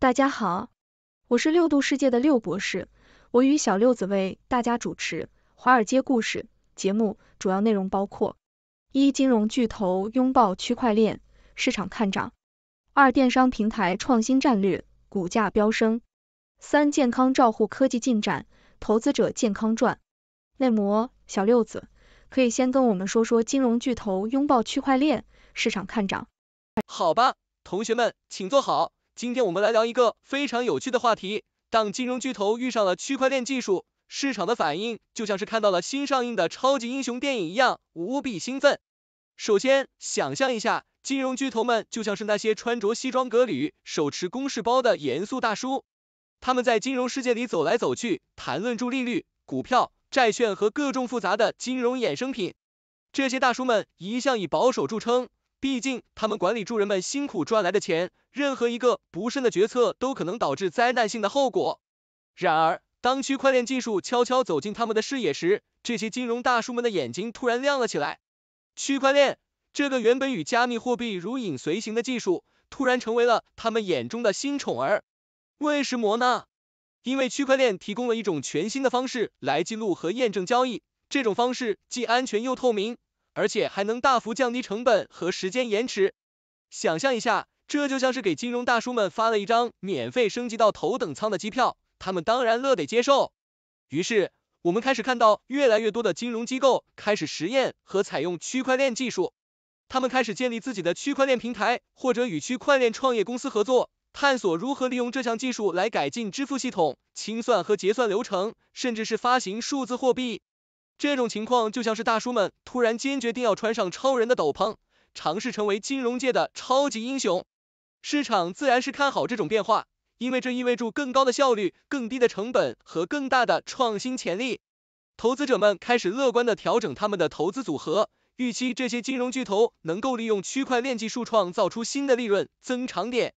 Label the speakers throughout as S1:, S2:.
S1: 大家好，我是六度世界的六博士，我与小六子为大家主持《华尔街故事》节目，主要内容包括：一、金融巨头拥抱区块链，市场看涨；二、电商平台创新战略，股价飙升；三、健康照护科技进展，投资者健康赚。内模，小六子，可以先跟我们说说金融巨头拥抱区块链，市场看涨。
S2: 好吧，同学们，请坐好。今天我们来聊一个非常有趣的话题，当金融巨头遇上了区块链技术，市场的反应就像是看到了新上映的超级英雄电影一样，无比兴奋。首先，想象一下，金融巨头们就像是那些穿着西装革履、手持公事包的严肃大叔，他们在金融世界里走来走去，谈论住利率、股票、债券和各种复杂的金融衍生品。这些大叔们一向以保守著称。毕竟，他们管理住人们辛苦赚来的钱，任何一个不慎的决策都可能导致灾难性的后果。然而，当区块链技术悄悄走进他们的视野时，这些金融大叔们的眼睛突然亮了起来。区块链这个原本与加密货币如影随形的技术，突然成为了他们眼中的新宠儿。为什么呢？因为区块链提供了一种全新的方式来记录和验证交易，这种方式既安全又透明。而且还能大幅降低成本和时间延迟。想象一下，这就像是给金融大叔们发了一张免费升级到头等舱的机票，他们当然乐得接受。于是，我们开始看到越来越多的金融机构开始实验和采用区块链技术。他们开始建立自己的区块链平台，或者与区块链创业公司合作，探索如何利用这项技术来改进支付系统、清算和结算流程，甚至是发行数字货币。这种情况就像是大叔们突然间决定要穿上超人的斗篷，尝试成为金融界的超级英雄。市场自然是看好这种变化，因为这意味着更高的效率、更低的成本和更大的创新潜力。投资者们开始乐观的调整他们的投资组合，预期这些金融巨头能够利用区块链技术创造出新的利润增长点。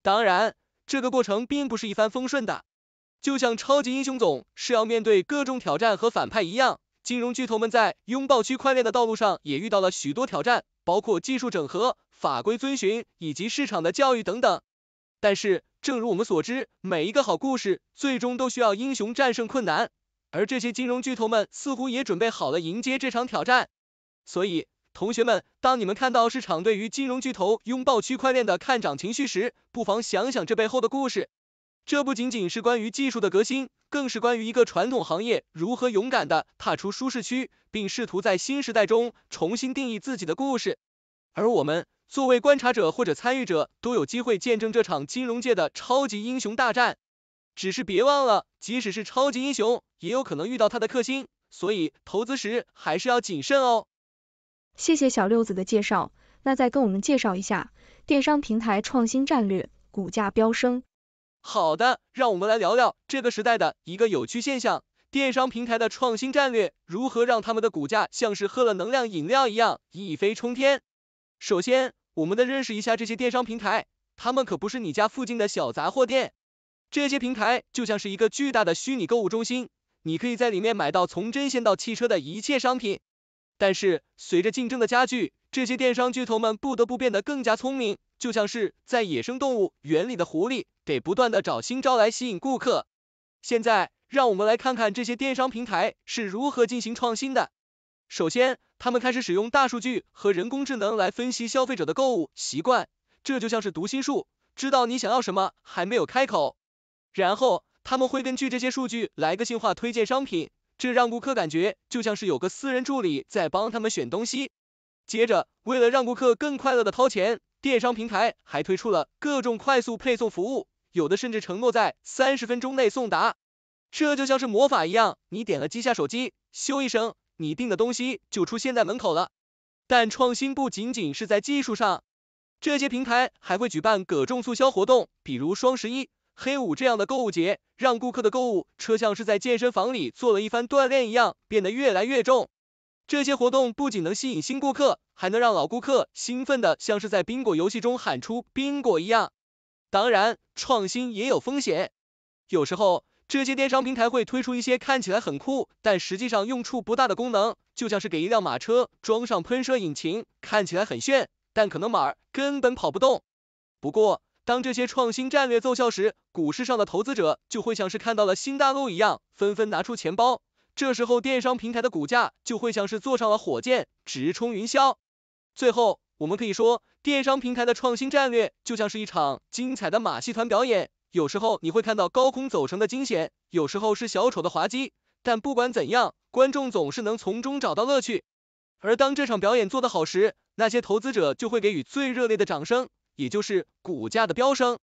S2: 当然，这个过程并不是一帆风顺的，就像超级英雄总是要面对各种挑战和反派一样。金融巨头们在拥抱区块链的道路上也遇到了许多挑战，包括技术整合、法规遵循以及市场的教育等等。但是，正如我们所知，每一个好故事最终都需要英雄战胜困难，而这些金融巨头们似乎也准备好了迎接这场挑战。所以，同学们，当你们看到市场对于金融巨头拥抱区块链的看涨情绪时，不妨想想这背后的故事。这不仅仅是关于技术的革新，更是关于一个传统行业如何勇敢地踏出舒适区，并试图在新时代中重新定义自己的故事。而我们作为观察者或者参与者，都有机会见证这场金融界的超级英雄大战。只是别忘了，即使是超级英雄，也有可能遇到他的克星，所以投资时还是要谨慎哦。
S1: 谢谢小六子的介绍，那再跟我们介绍一下电商平台创新战略，股价飙升。
S2: 好的，让我们来聊聊这个时代的一个有趣现象：电商平台的创新战略如何让他们的股价像是喝了能量饮料一样一飞冲天。首先，我们得认识一下这些电商平台，他们可不是你家附近的小杂货店。这些平台就像是一个巨大的虚拟购物中心，你可以在里面买到从针线到汽车的一切商品。但是随着竞争的加剧，这些电商巨头们不得不变得更加聪明，就像是在野生动物园里的狐狸，得不断的找新招来吸引顾客。现在让我们来看看这些电商平台是如何进行创新的。首先，他们开始使用大数据和人工智能来分析消费者的购物习惯，这就像是读心术，知道你想要什么还没有开口。然后他们会根据这些数据来个性化推荐商品。这让顾客感觉就像是有个私人助理在帮他们选东西。接着，为了让顾客更快乐的掏钱，电商平台还推出了各种快速配送服务，有的甚至承诺在三十分钟内送达。这就像是魔法一样，你点了几下手机，咻一声，你订的东西就出现在门口了。但创新不仅仅是在技术上，这些平台还会举办各种促销活动，比如双十一。黑五这样的购物节，让顾客的购物车像是在健身房里做了一番锻炼一样，变得越来越重。这些活动不仅能吸引新顾客，还能让老顾客兴奋的像是在宾果游戏中喊出宾果一样。当然，创新也有风险，有时候这些电商平台会推出一些看起来很酷，但实际上用处不大的功能，就像是给一辆马车装上喷射引擎，看起来很炫，但可能马儿根本跑不动。不过，当这些创新战略奏效时，股市上的投资者就会像是看到了新大陆一样，纷纷拿出钱包。这时候电商平台的股价就会像是坐上了火箭，直冲云霄。最后，我们可以说，电商平台的创新战略就像是一场精彩的马戏团表演，有时候你会看到高空走绳的惊险，有时候是小丑的滑稽，但不管怎样，观众总是能从中找到乐趣。而当这场表演做得好时，那些投资者就会给予最热烈的掌声。也就是股价的飙升。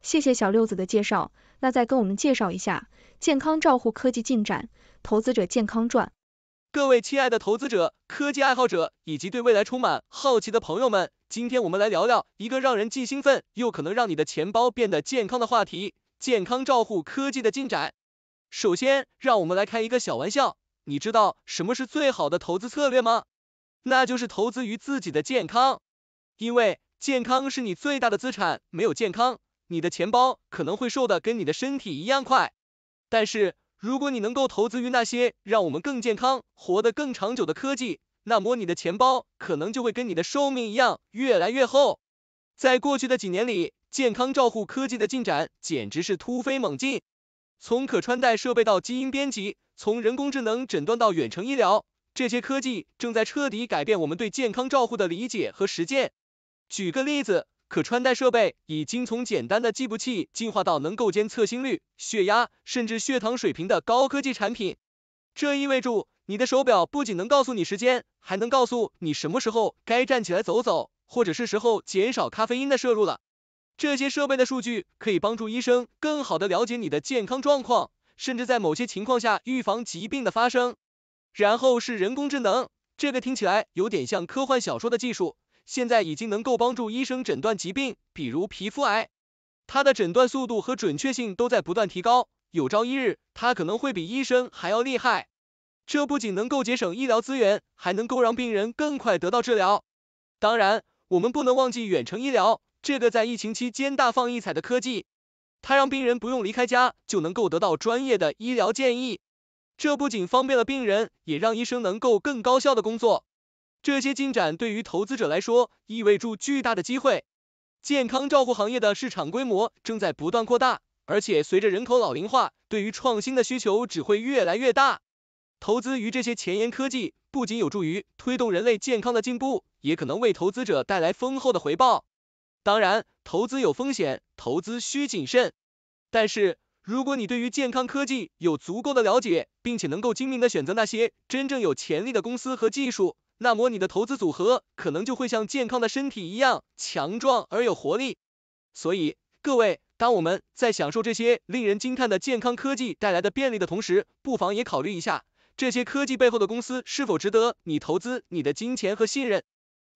S2: 谢谢
S1: 小六子的介绍，那再跟我们介绍一下健康照护科技进展，投资者健康赚。
S2: 各位亲爱的投资者、科技爱好者以及对未来充满好奇的朋友们，今天我们来聊聊一个让人既兴奋又可能让你的钱包变得健康的话题——健康照护科技的进展。首先，让我们来开一个小玩笑，你知道什么是最好的投资策略吗？那就是投资于自己的健康，因为。健康是你最大的资产，没有健康，你的钱包可能会瘦的跟你的身体一样快。但是如果你能够投资于那些让我们更健康、活得更长久的科技，那么你的钱包可能就会跟你的寿命一样越来越厚。在过去的几年里，健康照护科技的进展简直是突飞猛进，从可穿戴设备到基因编辑，从人工智能诊断到远程医疗，这些科技正在彻底改变我们对健康照护的理解和实践。举个例子，可穿戴设备已经从简单的计步器进化到能够监测心率、血压，甚至血糖水平的高科技产品。这意味着，你的手表不仅能告诉你时间，还能告诉你什么时候该站起来走走，或者是时候减少咖啡因的摄入了。这些设备的数据可以帮助医生更好的了解你的健康状况，甚至在某些情况下预防疾病的发生。然后是人工智能，这个听起来有点像科幻小说的技术。现在已经能够帮助医生诊断疾病，比如皮肤癌，它的诊断速度和准确性都在不断提高，有朝一日它可能会比医生还要厉害。这不仅能够节省医疗资源，还能够让病人更快得到治疗。当然，我们不能忘记远程医疗这个在疫情期间大放异彩的科技，它让病人不用离开家就能够得到专业的医疗建议，这不仅方便了病人，也让医生能够更高效的工作。这些进展对于投资者来说意味着巨大的机会。健康照护行业的市场规模正在不断扩大，而且随着人口老龄化，对于创新的需求只会越来越大。投资于这些前沿科技不仅有助于推动人类健康的进步，也可能为投资者带来丰厚的回报。当然，投资有风险，投资需谨慎。但是，如果你对于健康科技有足够的了解，并且能够精明的选择那些真正有潜力的公司和技术。那么你的投资组合可能就会像健康的身体一样强壮而有活力。所以各位，当我们在享受这些令人惊叹的健康科技带来的便利的同时，不妨也考虑一下这些科技背后的公司是否值得你投资你的金钱和信任。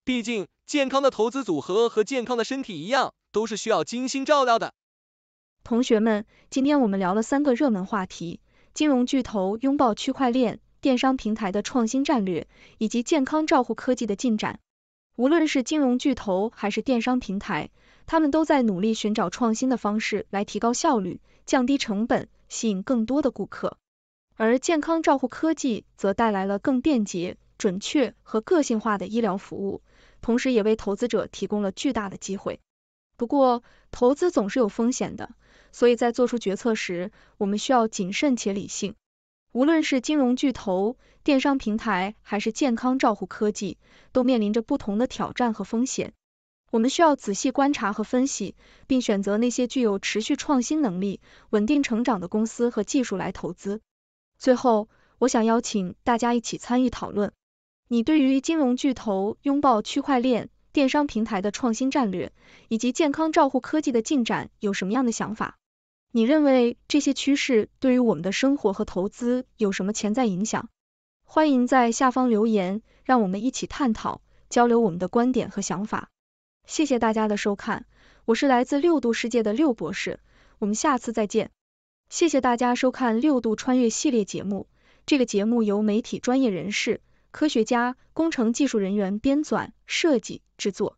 S2: 毕竟，健康的投资组合和健康的身体一样，都是需要精心照料的。
S1: 同学们，今天我们聊了三个热门话题：金融巨头拥抱区块链。电商平台的创新战略以及健康照护科技的进展。无论是金融巨头还是电商平台，他们都在努力寻找创新的方式来提高效率、降低成本、吸引更多的顾客。而健康照护科技则带来了更便捷、准确和个性化的医疗服务，同时也为投资者提供了巨大的机会。不过，投资总是有风险的，所以在做出决策时，我们需要谨慎且理性。无论是金融巨头、电商平台，还是健康照护科技，都面临着不同的挑战和风险。我们需要仔细观察和分析，并选择那些具有持续创新能力、稳定成长的公司和技术来投资。最后，我想邀请大家一起参与讨论，你对于金融巨头拥抱区块链、电商平台的创新战略，以及健康照护科技的进展有什么样的想法？你认为这些趋势对于我们的生活和投资有什么潜在影响？欢迎在下方留言，让我们一起探讨、交流我们的观点和想法。谢谢大家的收看，我是来自六度世界的六博士，我们下次再见。谢谢大家收看《六度穿越》系列节目，这个节目由媒体专业人士、科学家、工程技术人员编纂、设计、制作。